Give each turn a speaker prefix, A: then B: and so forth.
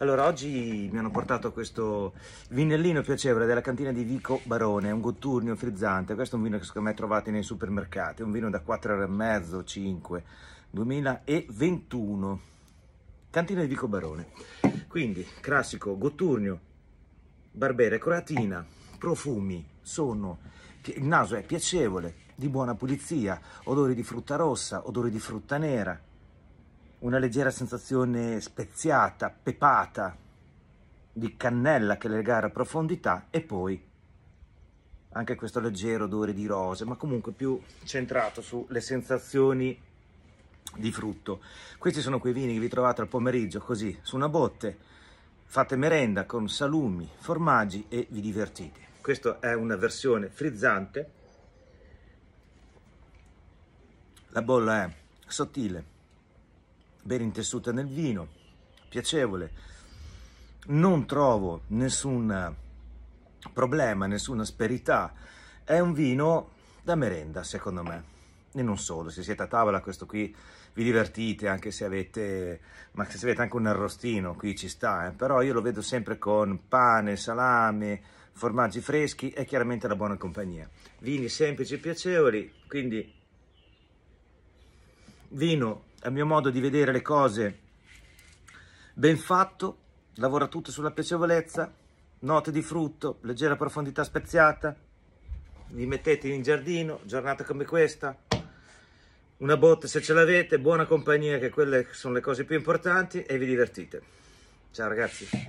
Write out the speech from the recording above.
A: Allora, oggi mi hanno portato questo vinellino piacevole della cantina di Vico Barone, un gotturnio frizzante, questo è un vino che secondo me trovate nei supermercati, è un vino da 4,5, 5, 2021, cantina di Vico Barone, quindi classico gotturnio, barbere, coratina, profumi, sono, il naso è piacevole, di buona pulizia, odori di frutta rossa, odori di frutta nera, una leggera sensazione speziata, pepata, di cannella che le a profondità e poi anche questo leggero odore di rose, ma comunque più centrato sulle sensazioni di frutto. Questi sono quei vini che vi trovate al pomeriggio così su una botte, fate merenda con salumi, formaggi e vi divertite. Questa è una versione frizzante, la bolla è sottile, ben intessuta nel vino, piacevole. Non trovo nessun problema, nessuna asperità. È un vino da merenda, secondo me. E non solo, se siete a tavola questo qui vi divertite anche se avete, ma se avete anche un arrostino qui ci sta, eh? però io lo vedo sempre con pane, salame, formaggi freschi e chiaramente la buona compagnia. Vini semplici e piacevoli, quindi vino a mio modo di vedere le cose ben fatto, lavora tutto sulla piacevolezza, note di frutto, leggera profondità speziata, vi mettete in giardino, giornata come questa, una botte se ce l'avete, buona compagnia che quelle sono le cose più importanti e vi divertite. Ciao ragazzi!